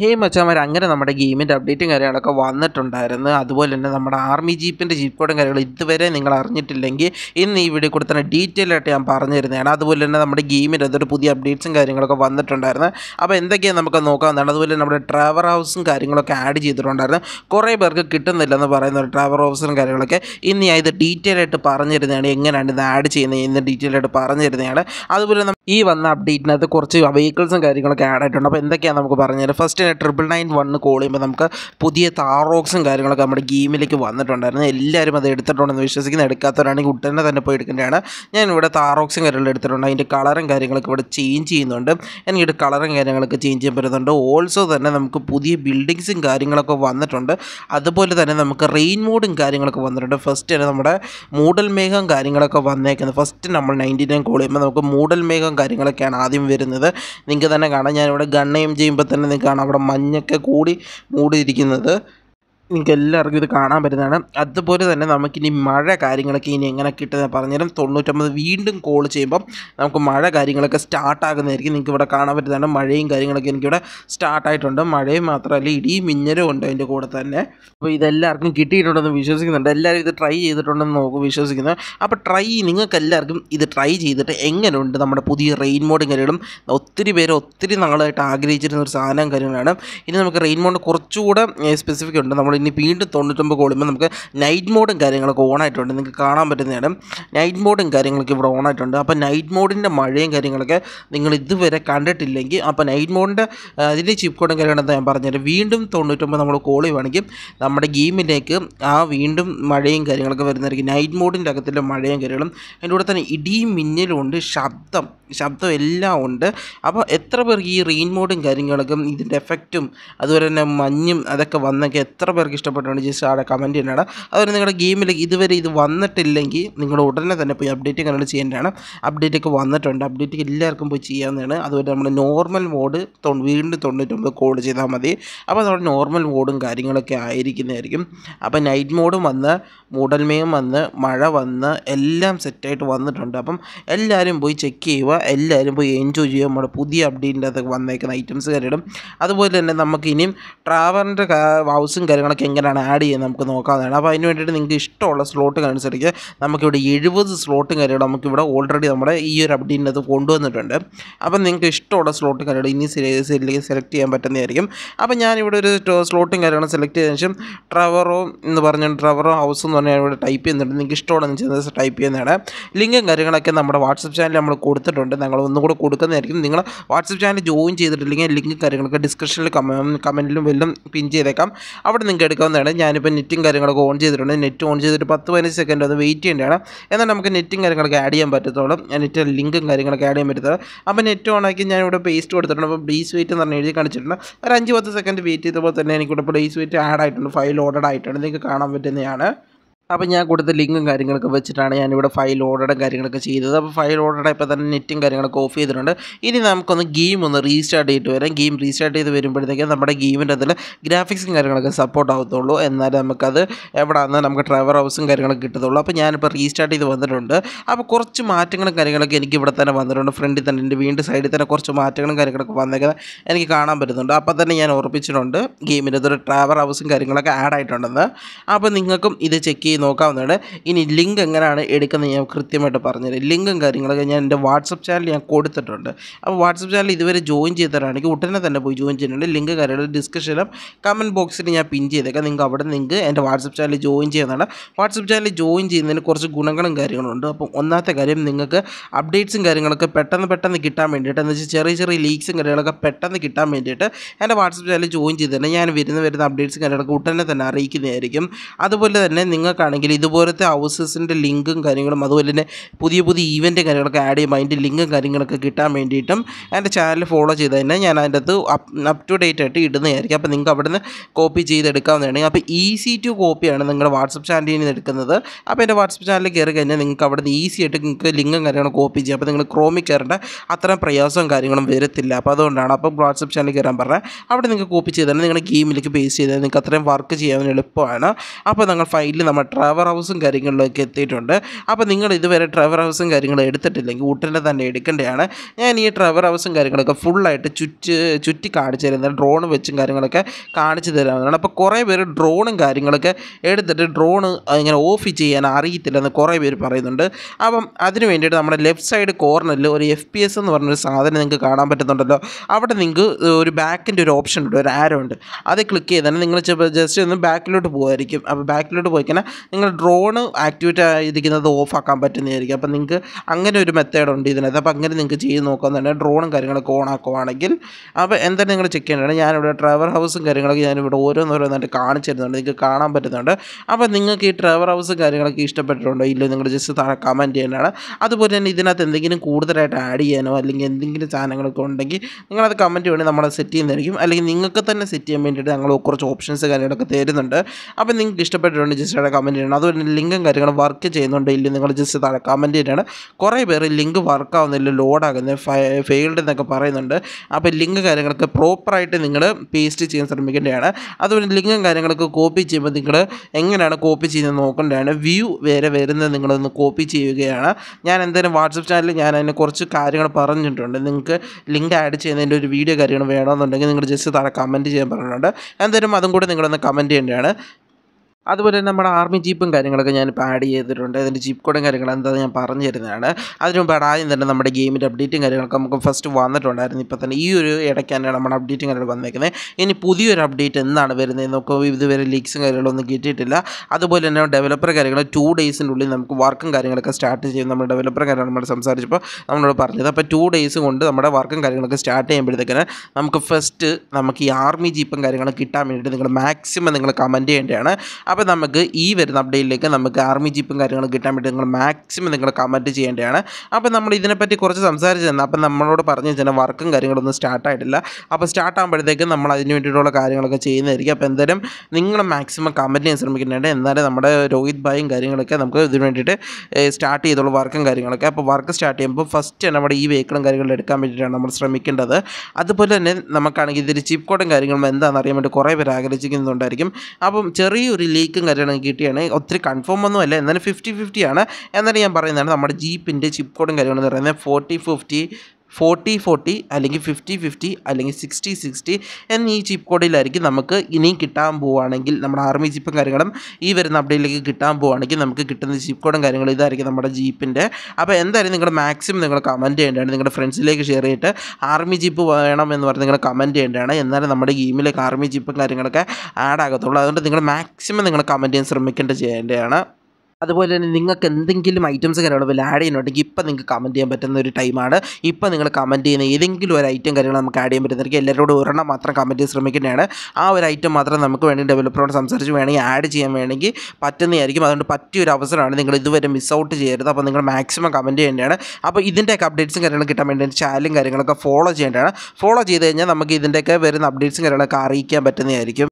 ഹേ മച്ചാമാർ അങ്ങനെ നമ്മുടെ ഗെയിമിൻ്റെ അപ്ഡേറ്റും കാര്യങ്ങളൊക്കെ വന്നിട്ടുണ്ടായിരുന്നു അതുപോലെ തന്നെ നമ്മുടെ ആർമി ജീപ്പിൻ്റെ ജീപ്പ് കോഡും കാര്യങ്ങൾ ഇതുവരെ നിങ്ങൾ അറിഞ്ഞിട്ടില്ലെങ്കിൽ ഇന്ന് ഈ വീഡിയോ കൂടെ തന്നെ ഡീറ്റെയിൽ ആയിട്ട് ഞാൻ പറഞ്ഞു തരുന്നതാണ് അതുപോലെ തന്നെ നമ്മുടെ ഗെയിമിൻ്റെ അതൊരു പുതിയ അപ്ഡേറ്റ്സും കാര്യങ്ങളൊക്കെ വന്നിട്ടുണ്ടായിരുന്നു അപ്പോൾ എന്തൊക്കെയാണ് നമുക്ക് നോക്കാവുന്നതാണ് അതുപോലെ നമ്മുടെ ട്രാവർ ഹൗസും കാര്യങ്ങളൊക്കെ ആഡ് ചെയ്തിട്ടുണ്ടായിരുന്നു കുറേ പേർക്ക് കിട്ടുന്നില്ലെന്ന് പറയുന്ന ഒരു ട്രാവർ ഹൗസും കാര്യങ്ങളൊക്കെ ഇന്ന് ഞാൻ ഇത് ഡീറ്റെയിൽ ആയിട്ട് പറഞ്ഞു തരുന്നതാണ് എങ്ങനെയാണ് ഇത് ആഡ് ചെയ്യുന്നത് എന്ന് ഡീറ്റെയിൽ ആയിട്ട് പറഞ്ഞു തരുന്നതാണ് അതുപോലെ ഈ വന്ന അപ്ഡേറ്റിനകത്ത് കുറച്ച് വെഹിക്കിൾസും കാര്യങ്ങളൊക്കെ ആഡ് ആയിട്ടുണ്ട് അപ്പോൾ എന്തൊക്കെയാണ് നമുക്ക് പറഞ്ഞത് first triple nine one call ചെയ്യുമ്പോൾ നമുക്ക് പുതിയ താറോക്സും കാര്യങ്ങളൊക്കെ നമ്മുടെ ഗെയിമിലേക്ക് വന്നിട്ടുണ്ടായിരുന്നു എല്ലാവരും അത് എടുത്തിട്ടുണ്ടെന്ന് വിശ്വസിക്കുന്ന എടുക്കാത്തവരാണെങ്കിൽ ഉടനെ തന്നെ പോയി എടുക്കേണ്ടതാണ് ഞാൻ ഇവിടെ താറോക്സും കാര്യങ്ങളും എടുത്തിട്ടുണ്ട് അതിൻ്റെ കളറും കാര്യങ്ങളൊക്കെ ഇവിടെ ചേഞ്ച് ചെയ്യുന്നുണ്ട് എനിക്കിവിടെ കളറും കാര്യങ്ങളൊക്കെ ചേഞ്ച് ചെയ്യാൻ പറ്റുന്നുണ്ട് ഓൾസോ തന്നെ നമുക്ക് പുതിയ ബിൽഡിങ്സും കാര്യങ്ങളൊക്കെ വന്നിട്ടുണ്ട് അതുപോലെ തന്നെ നമുക്ക് റെയിൻ മോഡും കാര്യങ്ങളൊക്കെ വന്നിട്ടുണ്ട് ഫസ്റ്റ് തന്നെ നമ്മുടെ മൂടൽ മേഘം കാര്യങ്ങളൊക്കെ വന്നേക്കുന്നത് ഫസ്റ്റ് നമ്മൾ നയൻറ്റി നയൻ കോൾ ചെയ്യുമ്പോൾ നമുക്ക് മൂടൽ മേഘം കാര്യങ്ങളൊക്കെയാണ് ആദ്യം വരുന്നത് നിങ്ങൾക്ക് തന്നെ കാണാം ഞാനിവിടെ ഗണ്ണയും ചെയ്യുമ്പോൾ തന്നെ നിങ്ങൾക്ക് കാണാം അവിടെ മഞ്ഞൊക്കെ കൂടി മൂടിയിരിക്കുന്നത് നിങ്ങൾക്ക് എല്ലാവർക്കും ഇത് കാണാൻ പറ്റുന്നതാണ് അതുപോലെ തന്നെ നമുക്കിനി മഴ കാര്യങ്ങളൊക്കെ ഇനി എങ്ങനെ കിട്ടുന്നത് പറഞ്ഞാലും തൊണ്ണൂറ്റമ്പത് വീണ്ടും കോൾ ചെയ്യുമ്പോൾ നമുക്ക് മഴ കാര്യങ്ങളൊക്കെ സ്റ്റാർട്ട് നിങ്ങൾക്ക് ഇവിടെ കാണാൻ പറ്റുന്നതാണ് മഴയും കാര്യങ്ങളൊക്കെ എനിക്കിവിടെ സ്റ്റാർട്ടായിട്ടുണ്ട് മഴയും മാത്രമല്ല ഇടിയും മിന്നലും ഉണ്ട് അതിൻ്റെ കൂടെ തന്നെ അപ്പോൾ ഇതെല്ലാവർക്കും കിട്ടിയിട്ടുണ്ടെന്ന് വിശ്വസിക്കുന്നുണ്ട് എല്ലാവരും ഇത് ട്രൈ ചെയ്തിട്ടുണ്ടെന്ന് നോക്കും വിശ്വസിക്കുന്നത് അപ്പോൾ ട്രൈ നിങ്ങൾക്ക് എല്ലാവർക്കും ഇത് ട്രൈ ചെയ്തിട്ട് എങ്ങനെയുണ്ട് നമ്മുടെ പുതിയ റെയിൻ മോഡും കാര്യങ്ങളും ഒത്തിരി പേര് ഒത്തിരി നാളായിട്ട് ആഗ്രഹിച്ചിരുന്ന ഒരു സാധനം കാര്യങ്ങളാണ് ഇനി നമുക്ക് റെയിൻ മോഡ് കുറച്ചുകൂടെ സ്പെസിഫിക് ഉണ്ട് നമ്മൾ പിന്നെ വീണ്ടും തൊണ്ണൂറ്റൊമ്പത് കോളുമ്പോൾ നമുക്ക് നൈറ്റ് മോഡും കാര്യങ്ങളൊക്കെ ഓൺ ആയിട്ടുണ്ട് നിങ്ങൾക്ക് കാണാൻ പറ്റുന്നതാണ് നൈറ്റ് മോഡും കാര്യങ്ങളൊക്കെ ഇവിടെ ഓൺ ആയിട്ടുണ്ട് അപ്പോൾ നൈറ്റ് മോഡിൻ്റെ മഴയും കാര്യങ്ങളൊക്കെ നിങ്ങൾ ഇതുവരെ കണ്ടിട്ടില്ലെങ്കിൽ അപ്പോൾ നൈറ്റ് മോഡിൻ്റെ അതിൻ്റെ ചിപ്പ് കോഡും കാര്യങ്ങളൊക്കെ ഞാൻ പറഞ്ഞുതരാം വീണ്ടും തൊണ്ണൂറ്റൊമ്പത് നമ്മൾ കോൾ ചെയ്യുവാണെങ്കിൽ നമ്മുടെ ഗെയിമിലേക്ക് ആ വീണ്ടും മഴയും കാര്യങ്ങളൊക്കെ വരുന്നതായിരിക്കും നൈറ്റ് മോഡിൻ്റെ അകത്തുള്ള മഴയും കാര്യങ്ങളും അതിൻ്റെ കൂടെ തന്നെ ഇടിയും മിന്നലും ഉണ്ട് ശബ്ദം ശബ്ദം എല്ലാം ഉണ്ട് അപ്പോൾ എത്ര പേർക്ക് ഈ റെയിൻ മോഡും കാര്യങ്ങളൊക്കെ ഇതിൻ്റെ എഫക്റ്റും അതുപോലെ തന്നെ മഞ്ഞും അതൊക്കെ വന്നൊക്കെ എത്ര പേർക്ക് ഇഷ്ടപ്പെട്ടുണ്ട് ജസ്റ്റ് ആടെ കമൻറ്റ് ചെയ്യണം അതുപോലെ നിങ്ങളുടെ ഗെയിമിൽ ഇതുവരെ ഇത് വന്നിട്ടില്ലെങ്കിൽ നിങ്ങൾ ഉടനെ തന്നെ പോയി അപ്ഡേറ്റ് കണ്ടിട്ട് ചെയ്യേണ്ടതാണ് അപ്ഡേറ്റ് ഒക്കെ വന്നിട്ടുണ്ട് അപ്ഡേറ്റ് എല്ലാവർക്കും പോയി ചെയ്യാവുന്നതാണ് അതുപോലെ നമ്മൾ നോർമൽ മോഡ് വീണ്ടും തൊണ്ണൂറ്റൊമ്പത് കോൾ ചെയ്താൽ മതി അപ്പോൾ നമ്മുടെ നോർമൽ മോഡും കാര്യങ്ങളൊക്കെ ആയിരിക്കുന്നതായിരിക്കും അപ്പോൾ നൈറ്റ് മോഡും വന്ന് മൂടൽമയും വന്ന് മഴ വന്ന് എല്ലാം സെറ്റായിട്ട് വന്നിട്ടുണ്ട് അപ്പം എല്ലാവരും പോയി ചെക്ക് ചെയ്യുക എല്ലാവരും പോയി എൻജോയ് ചെയ്യുക നമ്മുടെ പുതിയ അപ്ഡേറ്റിൻ്റെ അത് വന്നേക്കുന്ന ഐറ്റംസ് കാര്യം അതുപോലെ തന്നെ നമുക്ക് ഇനിയും ട്രാവലിൻ്റെ ഹൗസും കാര്യങ്ങളൊക്കെ എങ്ങനെയാണ് ആഡ് ചെയ്യുന്നത് നമുക്ക് നോക്കാവുന്നതാണ് അപ്പോൾ അതിന് വേണ്ടിയിട്ട് നിങ്ങൾക്ക് ഇഷ്ടമുള്ള സ്ലോട്ടുകൾക്കനുസരിച്ച് നമുക്കിവിടെ എഴുപത് സ്ലോട്ടും കാര്യങ്ങളും നമുക്കിവിടെ ഓൾറെഡി നമ്മുടെ ഈ ഒരു അപ്ഡേറ്റിൻ്റെ അത് കൊണ്ടുവന്നിട്ടുണ്ട് അപ്പം നിങ്ങൾക്ക് ഇഷ്ടമുള്ള സ്ലോട്ട് കാര്യങ്ങളും ഇനി സെലക്ട് ചെയ്യാൻ പറ്റുന്നതായിരിക്കും അപ്പം ഞാനിവിടെ ഒരു സ്ലോട്ടും കാര്യങ്ങളും സെലക്ട് ചെയ്തതിനു ശേഷം ട്രവറോ എന്ന് പറഞ്ഞ ട്രവറോ ഹൗസ് എന്ന് പറഞ്ഞ് ഇവിടെ ടൈപ്പ് ചെയ്യുന്നുണ്ട് നിങ്ങൾക്ക് ഇഷ്ടമാണെന്ന് ചെയ്യുന്നത് ടൈപ്പ് ചെയ്യുന്നതാണ് ലിങ്കും കാര്യങ്ങളൊക്കെ നമ്മുടെ വാട്സപ്പ് ചാനൽ നമ്മൾ കൊടുത്തിട്ടുണ്ട് ഞങ്ങൾ ഒന്നും കൂടെ കൊടുക്കുന്നതായിരിക്കും നിങ്ങൾ വാട്സപ്പ് ചാനൽ ജോയിൻ ചെയ്തിട്ടില്ലെങ്കിൽ ലിങ്ക് കാര്യങ്ങളൊക്കെ ഡിസ്ക്രിപ്ഷനിൽ കമൻറ്റിലും വല്ലതും പിൻ ചെയ്തേക്കാം അവിടെ നിങ്ങൾക്ക് എടുക്കാവുന്നതാണ് ഞാനിപ്പോൾ നെറ്റും കാര്യങ്ങളൊക്കെ ഓൺ ചെയ്തിട്ടുണ്ട് നെറ്റ് ഓൺ ചെയ്തിട്ട് പത്ത് പതിനഞ്ച് സെക്കൻഡ് അത് വെയിറ്റ് ചെയ്യേണ്ടതാണ് എന്നാൽ നമുക്ക് നെറ്റും കാര്യങ്ങളൊക്കെ ആഡ് ചെയ്യാൻ പറ്റത്തുള്ളൂ നെറ്റ് ലിങ്കും കാര്യങ്ങളൊക്കെ ആഡ് ചെയ്യാൻ പറ്റത്തുള്ളൂ അപ്പോൾ നെറ്റ് ഓൺ ആക്കി ഇവിടെ പേസ്റ്റ് കൊടുത്തിട്ടുണ്ട് അപ്പോൾ ബ്ലീസ് വെയിറ്റ് എന്ന് പറഞ്ഞ് എഴുതി കാണിച്ചിട്ടുണ്ട് ഒരു അഞ്ച് പത്ത് സെക്കൻഡ് വെയിറ്റ് ചെയ്തപ്പോൾ തന്നെ എനിക്കിവിടെ ബ്ലീസ് വെയിറ്റ് ആഡ് ആയിട്ടുണ്ട് ഫയൽ ഓർഡർ ആയിട്ടുണ്ട് നിങ്ങൾക്ക് കാണാൻ പറ്റുന്നതാണ് അപ്പോൾ ഞാൻ കൊടുത്ത ലിങ്കും കാര്യങ്ങളൊക്കെ വെച്ചിട്ടാണ് ഞാനിവിടെ ഫയൽ ഓർഡറും കാര്യങ്ങളൊക്കെ ചെയ്തത് അപ്പോൾ ഫയൽ ഓർഡർ ഇപ്പോൾ തന്നെ നെറ്റും കാര്യങ്ങളൊക്കെ ഓഫ് ചെയ്തിട്ടുണ്ട് ഇനി നമുക്കൊന്ന് ഗെയിം ഒന്ന് റീസ്റ്റാർട്ട് ചെയ്തിട്ട് വരാം ഗെയിം റീസ്റ്റാർട്ട് ചെയ്ത് വരുമ്പോഴത്തേക്കും നമ്മുടെ ഗെയിമിൻ്റെ അതിൽ ഗ്രാഫിക്സും കാര്യങ്ങളൊക്കെ സപ്പോർട്ട് ആവത്തുള്ളൂ എന്നാലും നമുക്കത് എവിടെയാണെന്ന് നമുക്ക് ഡ്രൈവർ ഹൗസും കാര്യങ്ങളൊക്കെ കിട്ടത്തുള്ളൂ അപ്പോൾ ഞാനിപ്പോൾ റീസ്റ്റാർട്ട് ചെയ്ത് വന്നിട്ടുണ്ട് അപ്പോൾ കുറച്ച് മാറ്റങ്ങളും കാര്യങ്ങളൊക്കെ എനിക്ക് ഇവിടെ തന്നെ വന്നിട്ടുണ്ട് ഫ്രണ്ടിൽ തന്നെ എൻ്റെ വീണ്ടും സൈഡിൽ തന്നെ കുറച്ച് മാറ്റങ്ങളും കാര്യങ്ങളൊക്കെ വന്നേക്കുന്നത് എനിക്ക് കാണാൻ പറ്റുന്നുണ്ട് അപ്പോൾ തന്നെ ഞാൻ ഉറപ്പിച്ചിട്ടുണ്ട് ഗെയിമിൻ്റെ അതൊരു ട്രാവർ ഹൗസും കാര്യങ്ങളൊക്കെ ആഡ് ആയിട്ടുണ്ടെന്ന് അപ്പോൾ നിങ്ങൾക്കും ഇത് ചെക്ക് ചെയ്ത് നോക്കാവുന്നതാണ് ഇനി ലിങ്ക് എങ്ങനെയാണ് എടുക്കുന്നത് ഞാൻ കൃത്യമായിട്ട് പറഞ്ഞുതരാം ലിങ്കും കാര്യങ്ങളൊക്കെ ഞാൻ എൻ്റെ വാട്സപ്പ് ചാനൽ ഞാൻ കൊടുത്തിട്ടുണ്ട് അപ്പോൾ വാട്സപ്പ് ചാനൽ ഇതുവരെ ജോയിൻ ചെയ്തിട്ടാണെങ്കിൽ ഉടനെ തന്നെ പോയി ജോയിൻ ചെയ്യുന്നുണ്ട് ലിങ്ക് കാര്യങ്ങൾ ഡിസ്കഷനും കമൻറ്റ് ബോക്സിൽ ഞാൻ പിൻ ചെയ്തേക്കാം നിങ്ങൾക്ക് അവിടെ നിങ്ങൾക്ക് എൻ്റെ വാട്സപ്പ് ചാനൽ ജോയിൻ ചെയ്യുന്നതാണ് വാട്സപ്പ് ചാനൽ ജോയിൻ ചെയ്യുന്നതിന് കുറച്ച് ഗുണങ്ങളും കാര്യങ്ങളുണ്ട് അപ്പം ഒന്നാമത്തെ കാര്യം നിങ്ങൾക്ക് അപ്ഡേറ്റ്സും കാര്യങ്ങളൊക്കെ പെട്ടെന്ന് പെട്ടെന്ന് കിട്ടാൻ വേണ്ടിയിട്ട് എന്ന് വെച്ചാൽ ചെറിയ ചെറിയ ലീക്സും കാര്യങ്ങളൊക്കെ പെട്ടെന്ന് കിട്ടാൻ വേണ്ടിയിട്ട് എൻ്റെ വാട്സപ്പ് ചാനൽ ജോയിൻ ചെയ്തിട്ടുണ്ട് ഞാൻ വരുന്ന വരുന്ന അപ്ഡേറ്റ്സും കാര്യങ്ങളൊക്കെ ഉടനെ തന്നെ അറിയിക്കുന്നതായിരിക്കും അതുപോലെ തന്നെ നിങ്ങൾക്ക് ആണെങ്കിൽ ഇതുപോലത്തെ ഹൗസസിൻ്റെ ലിങ്കും കാര്യങ്ങളും അതുപോലെ തന്നെ പുതിയ പുതിയ ഈവൻറ്റ് കാര്യങ്ങളൊക്കെ ആഡ് ചെയ്യുമ്പോൾ അതിൻ്റെ ലിങ്കും കാര്യങ്ങളൊക്കെ കിട്ടാൻ വേണ്ടിയിട്ടും എൻ്റെ ചാനൽ ഫോളോ ചെയ്ത് തന്നെ ഞാൻ അതിൻ്റെ അത് അപ് ടു ഡേറ്റ് ആയിട്ട് ഇടുന്നതായിരിക്കും അപ്പോൾ നിങ്ങൾക്ക് അവിടെ നിന്ന് കോപ്പി ചെയ്തെടുക്കാവുന്നതാണ് അപ്പോൾ ഈസി ടു കോപ്പിയാണ് നിങ്ങളുടെ വാട്സപ്പ് ചാനലിൽ നിന്ന് എടുക്കുന്നത് അപ്പോൾ എൻ്റെ വാട്സപ്പ് ചാനലിൽ കയറി കഴിഞ്ഞാൽ നിങ്ങൾക്ക് അവിടെ നിന്ന് ഈസി ആയിട്ട് നിങ്ങൾക്ക് ലിങ്കും കാര്യങ്ങളും കോപ്പി ചെയ്യാം അപ്പോൾ നിങ്ങൾ ക്രോമിൽ കയറേണ്ട അത്രയും പ്രയാസവും കാര്യങ്ങളും വരത്തില്ല അപ്പോൾ അതുകൊണ്ടാണ് അപ്പോൾ വാട്സപ്പ് ചാനലിൽ കയറാൻ പറഞ്ഞത് അവിടെ നിങ്ങൾക്ക് കോപ്പി ചെയ്താൽ നിങ്ങളുടെ ഗെയിമിലേക്ക് പേസ്റ്റ് ചെയ്താൽ നിങ്ങൾക്ക് അത്രയും വർക്ക് ചെയ്യാൻ എളുപ്പമാണ് അപ്പോൾ നിങ്ങൾ ഫയലിൽ നമ്മൾ ട്രാവർ ഹൗസും കാര്യങ്ങളിലൊക്കെ എത്തിയിട്ടുണ്ട് അപ്പോൾ നിങ്ങൾ ഇതുവരെ ട്രാവർ ഹൗസും കാര്യങ്ങളും എടുത്തിട്ടില്ലെങ്കിൽ ഉടനെ തന്നെ എടുക്കേണ്ടതാണ് ഞാൻ ഈ ട്രാവർ ഹൗസും കാര്യങ്ങളൊക്കെ ഫുള്ളായിട്ട് ചുറ്റ് ചുറ്റി കാണിച്ചു തരുന്നത് ഡ്രോൺ വെച്ചും കാര്യങ്ങളൊക്കെ കാണിച്ചു തരാവുന്നതാണ് അപ്പോൾ കുറേ പേര് ഡ്രോണും കാര്യങ്ങളൊക്കെ എടുത്തിട്ട് ഡ്രോൺ ഇങ്ങനെ ഓഫ് ചെയ്യാൻ അറിയത്തില്ലെന്ന് കുറേ പേര് പറയുന്നുണ്ട് അപ്പം അതിന് വേണ്ടിയിട്ട് നമ്മുടെ ലെഫ്റ്റ് സൈഡ് കോർണറിൽ ഒരു എഫ് പി എസ് എന്ന് പറഞ്ഞൊരു സാധനം നിങ്ങൾക്ക് കാണാൻ പറ്റുന്നുണ്ടല്ലോ അവിടെ നിങ്ങൾക്ക് ഒരു ബാക്കിൻ്റെ ഒരു ഓപ്ഷൻ ഉണ്ട് ഒരു ആരോ ഉണ്ട് അത് ക്ലിക്ക് ചെയ്താൽ നിങ്ങൾ ജസ്റ്റ് ഒന്ന് ബാക്കിലോട്ട് പോകുമായിരിക്കും അപ്പോൾ ബാക്കിലോട്ട് പോയിക്കഴിഞ്ഞാൽ നിങ്ങൾ ഡ്രോണ് ആക്ടിവേറ്റ് ആയിരിക്കുന്നത് ഓഫാക്കാൻ പറ്റുന്നതായിരിക്കും അപ്പോൾ നിങ്ങൾക്ക് അങ്ങനെ ഒരു മെത്തേഡ് ഉണ്ട് ഇതിനകത്ത് അപ്പോൾ അങ്ങനെ നിങ്ങൾക്ക് ചെയ്ത് തന്നെ ഡ്രോണും കാര്യങ്ങളൊക്കെ ഓൺ ആക്കുവാണെങ്കിൽ അപ്പോൾ എന്തായാലും നിങ്ങൾ ചെക്ക് ചെയ്യേണ്ടത് ഞാനിവിടെ ട്രാവർ ഹൗസും കാര്യങ്ങളൊക്കെ ഞാനിവിടെ ഓരോന്നോരോന്നായിട്ട് കാണിച്ചു തരുന്നുണ്ട് നിങ്ങൾക്ക് കാണാൻ പറ്റുന്നുണ്ട് അപ്പോൾ നിങ്ങൾക്ക് ഈ ട്രാവർ ഹൗസും കാര്യങ്ങളൊക്കെ ഇഷ്ടപ്പെട്ടിട്ടുണ്ടോ ഇല്ലയോ നിങ്ങൾ ജസ്റ്റ് താഴെ കമൻറ്റ് ചെയ്യാനാണ് അതുപോലെ തന്നെ ഇതിനകത്ത് എന്തെങ്കിലും കൂടുതലായിട്ട് ആഡ് ചെയ്യാനോ അല്ലെങ്കിൽ എന്തെങ്കിലും സാധനങ്ങളൊക്കെ ഉണ്ടെങ്കിൽ നിങ്ങളത് കമൻറ്റ് വേണ്ടി നമ്മളത് സെറ്റ് ചെയ്യുന്നതായിരിക്കും അല്ലെങ്കിൽ നിങ്ങൾക്ക് തന്നെ സെറ്റ് ചെയ്യാൻ വേണ്ടിയിട്ട് ഞങ്ങൾ കുറച്ച് ഓപ്ഷൻസ് കാര്യങ്ങളൊക്കെ തരുന്നുണ്ട് അപ്പോൾ നിങ്ങൾക്ക് ഇഷ്ടപ്പെട്ടിട്ടുണ്ട് ജസ്റ്റ് അവിടെ കമൻറ്റ് കമൻറ്റ് ചെയ്യണം അതുപോലെ ലിങ്കും കാര്യങ്ങളും വർക്ക് ചെയ്യുന്നുണ്ടോ ഇല്ല നിങ്ങൾ ജസ്റ്റ് താഴെ കമൻറ്റ് ചെയ്യണം കുറേ പേര് ലിങ്ക് വർക്കാവുന്നില്ല ലോഡാകുന്നത് ഫെയിൽഡ് എന്നൊക്കെ പറയുന്നുണ്ട് അപ്പോൾ ലിങ്ക് കാര്യങ്ങളൊക്കെ പ്രോപ്പറായിട്ട് നിങ്ങൾ പേസ്റ്റ് ചെയ്യാൻ ശ്രമിക്കേണ്ടതാണ് അതുപോലെ ലിങ്കും കാര്യങ്ങളൊക്കെ കോപ്പി ചെയ്യുമ്പോൾ നിങ്ങൾ എങ്ങനെയാണ് കോപ്പി ചെയ്യുന്നത് നോക്കേണ്ടതാണ് വ്യൂ വേറെ വരുന്നത് നിങ്ങളൊന്ന് കോപ്പി ചെയ്യുകയാണ് ഞാൻ എന്തായാലും വാട്സപ്പ് ചാനലിൽ ഞാൻ അതിനെ കുറച്ച് കാര്യങ്ങൾ പറഞ്ഞിട്ടുണ്ട് നിങ്ങൾക്ക് ലിങ്ക് ആഡ് ചെയ്യുന്നതിൻ്റെ ഒരു വീഡിയോ കാര്യങ്ങൾ വേണമെന്നുണ്ടെങ്കിൽ നിങ്ങൾ ജസ്റ്റ് താഴെ കമൻറ്റ് ചെയ്യാൻ പറഞ്ഞിട്ടുണ്ട് എന്തായാലും അതും കൂടെ നിങ്ങളൊന്ന് കമൻറ്റ് ചെയ്യേണ്ടതാണ് അതുപോലെ തന്നെ നമ്മുടെ ആർമി ജീപ്പും കാര്യങ്ങളൊക്കെ ഇപ്പോൾ ആഡ് ചെയ്തിട്ടുണ്ട് അതിൻ്റെ ജീപ്പ് കോഡും കാര്യങ്ങളും എന്താ ഞാൻ പറഞ്ഞു തരുന്നതാണ് അതിന് മുമ്പ് ആദ്യം തന്നെ നമ്മുടെ ഗെയിമിൻ്റെ അപ്ഡേറ്റും കാര്യങ്ങളൊക്കെ നമുക്ക് ഫസ്റ്റ് വന്നിട്ടുണ്ടായിരുന്നു ഇപ്പോൾ തന്നെ ഈ ഒരു ഇടയ്ക്കാണ് നമ്മുടെ അപ്ഡേറ്റും കാര്യങ്ങളും വന്നേക്കുന്നത് ഇനി പുതിയൊരു അപ്ഡേറ്റ് എന്താണ് വരുന്നത് നമുക്ക് വരെ ലീക്സും കാര്യങ്ങളൊന്നും കിട്ടിയിട്ടില്ല അതുപോലെ തന്നെ ഡെവലപ്പർ കാര്യങ്ങൾ ടു ഡേയ്സിൻ്റെ ഉള്ളിൽ നമുക്ക് വർക്കും കാര്യങ്ങളൊക്കെ സ്റ്റാർട്ട് ചെയ്യും നമ്മുടെ ഡെവലപ്പർ കാര്യങ്ങൾ നമ്മൾ സംസാരിച്ചപ്പോൾ നമ്മളോട് പറഞ്ഞത് അപ്പോൾ ടു ഡേയ്സ് കൊണ്ട് നമ്മുടെ വർക്കും കാര്യങ്ങളൊക്കെ സ്റ്റാർട്ട് ചെയ്യുമ്പോഴത്തേക്കാണ് നമുക്ക് ഫസ്റ്റ് നമുക്ക് ഈ ആർമി ജീപ്പും കാര്യങ്ങളും കിട്ടാൻ വേണ്ടിയിട്ട് നിങ്ങൾ മാക്സിമം നിങ്ങൾ കമൻറ്റ് ചെയ്യേണ്ടതാണ് അപ്പോൾ നമുക്ക് ഈ വരുന്ന അപ്ഡേറ്റിലേക്ക് നമുക്ക് ആർമി ജീപ്പും കാര്യങ്ങളും കിട്ടാൻ വേണ്ടി നിങ്ങൾ മാക്സിമം നിങ്ങൾ കമൻറ്റ് ചെയ്യേണ്ടതാണ് അപ്പോൾ നമ്മൾ ഇതിനെപ്പറ്റി കുറച്ച് സംസാരിച്ചു തന്നെ അപ്പം നമ്മളോട് പറഞ്ഞു വെച്ചാൽ വർക്കും കാര്യങ്ങളൊന്നും സ്റ്റാർട്ടായിട്ടില്ല അപ്പോൾ സ്റ്റാർട്ട് ആകുമ്പോഴത്തേക്കും നമ്മൾ അതിന് വേണ്ടിയിട്ടുള്ള കാര്യങ്ങളൊക്കെ ചെയ്യുന്നതായിരിക്കും അപ്പോൾ എന്തായാലും നിങ്ങൾ മാക്സിമം കമൻറ്റ് ചെയ്യാൻ ശ്രമിക്കുന്നുണ്ട് എന്നാലും നമ്മുടെ രോഹിത് ഭായും കാര്യങ്ങളൊക്കെ നമുക്ക് ഇതിന് വേണ്ടിയിട്ട് സ്റ്റാർട്ട് ചെയ്തുള്ള വർക്കും കാര്യങ്ങളൊക്കെ അപ്പോൾ വർക്ക് സ്റ്റാർട്ട് ചെയ്യുമ്പോൾ ഫസ്റ്റ് നമ്മുടെ ഈ വെഹിക്കിളും കാര്യങ്ങളും എടുക്കാൻ വേണ്ടിയിട്ടാണ് നമ്മൾ ശ്രമിക്കേണ്ടത് അതുപോലെ തന്നെ നമുക്കാണെങ്കിൽ ഇതിൽ ചിപ്പ് കോഡും കാര്യങ്ങളും എന്താണെന്ന് അറിയാൻ വേണ്ടി കുറേ പേർ ആഗ്രഹിക്കുന്നുണ്ടായിരിക്കും അപ്പം ചെറിയൊരു ബ്രേക്കും കാര്യങ്ങളും കിട്ടിയാണ് ഒത്തിരി കൺഫേം ഒന്നും അല്ല എന്നാലും ഫിഫ്റ്റി ഫിഫ്റ്റിയാണ് എന്നാലും ഞാൻ പറയുന്നതാണ് നമ്മുടെ ജീപ്പിൻ്റെ ചിപ്പ് കോഡും കാര്യങ്ങളും എന്ന് പറയുന്നത് ഫോർട്ടി ഫിഫ്റ്റി ഫോർട്ടി ഫോർട്ടി അല്ലെങ്കിൽ ഫിഫ്റ്റി ഫിഫ്റ്റി അല്ലെങ്കിൽ സിക്സ്റ്റി സിക്സ്റ്റി എന്നീ ചിപ്പ് കോഡിലായിരിക്കും നമുക്ക് ഇനിയും കിട്ടാൻ പോവുകയാണെങ്കിൽ നമ്മുടെ ആർമി ചിപ്പും കാര്യങ്ങളും ഈ വരുന്ന അപ്ഡേറ്റിലേക്ക് കിട്ടാൻ പോവുകയാണെങ്കിൽ നമുക്ക് കിട്ടുന്ന ചിപ്പ് കോഡും കാര്യങ്ങളും ഇതായിരിക്കും നമ്മുടെ ജീപ്പിൻ്റെ അപ്പോൾ എന്തായാലും നിങ്ങളുടെ മാക്സിമം നിങ്ങൾ കമൻറ്റ് ചെയ്യേണ്ടതാണ് നിങ്ങളുടെ ഫ്രണ്ട്സിലേക്ക് ഷെയർ ചെയ്തിട്ട് ആർമി ജീപ്പ് വേണം എന്ന് പറഞ്ഞ് നിങ്ങൾ കമൻറ്റ് ചെയ്യേണ്ടതാണ് എന്നാലും നമ്മുടെ ഗെയിമിലേക്ക് ആർമി ജിപ്പും കാര്യങ്ങളൊക്കെ ആഡ് ആകത്തുള്ളൂ അതുകൊണ്ട് നിങ്ങൾ മാക്സിമം നിങ്ങൾ കമൻറ്റ് ചെയ്യാൻ ശ്രമിക്കേണ്ട ചെയ്യേണ്ടതാണ് അതുപോലെ തന്നെ നിങ്ങൾക്ക് എന്തെങ്കിലും ഐറ്റംസ് കാര്യങ്ങൾ ആഡ് ചെയ്യുന്നുണ്ടെങ്കിൽ ഇപ്പം നിങ്ങൾക്ക് കമൻറ്റ് ചെയ്യാൻ പറ്റുന്ന ഒരു ടൈമാണ് ഇപ്പം നിങ്ങൾ കമൻറ്റ് ചെയ്യുന്ന ഏതെങ്കിലും ഒരു ഐറ്റം കാര്യങ്ങൾ നമുക്ക് ആഡ് ചെയ്യാൻ പറ്റുന്നവർക്ക് എല്ലാവരോടും ഒരെണ്ണം മാത്രം കമൻറ്റ് ചെയ്യാൻ ശ്രമിക്കുന്നതാണ് ആ ഒരു ഐറ്റം മാത്രം നമുക്ക് വേണ്ടി ഡെവലപ്പറോട് സംസാരിച്ച് വേണമെങ്കിൽ ആഡ് ചെയ്യാൻ വേണമെങ്കിൽ പറ്റുന്നതായിരിക്കും അതുകൊണ്ട് പറ്റിയൊരു അവസരമാണ് നിങ്ങൾ ഇതുവരെ മിസ് ഔട്ട് ചെയ്യരുത് അപ്പോൾ നിങ്ങൾ മാക്സിമം കമൻറ്റ് ചെയ്യേണ്ടതാണ് അപ്പോൾ ഇതിൻ്റെയൊക്കെ അപ്ഡേറ്റ്സും കാര്യങ്ങളും കിട്ടാൻ വേണ്ടി ചാനലും കാര്യങ്ങളൊക്കെ ഫോളോ ചെയ്യേണ്ടതാണ് ഫോളോ ചെയ്ത് കഴിഞ്ഞാൽ നമുക്ക് ഇതിൻ്റെയൊക്കെ വരുന്ന അപ്ഡേറ്റ്സും കാര്യങ്ങളൊക്കെ അറിയിക്കാൻ പറ്റുന്നതായിരിക്കും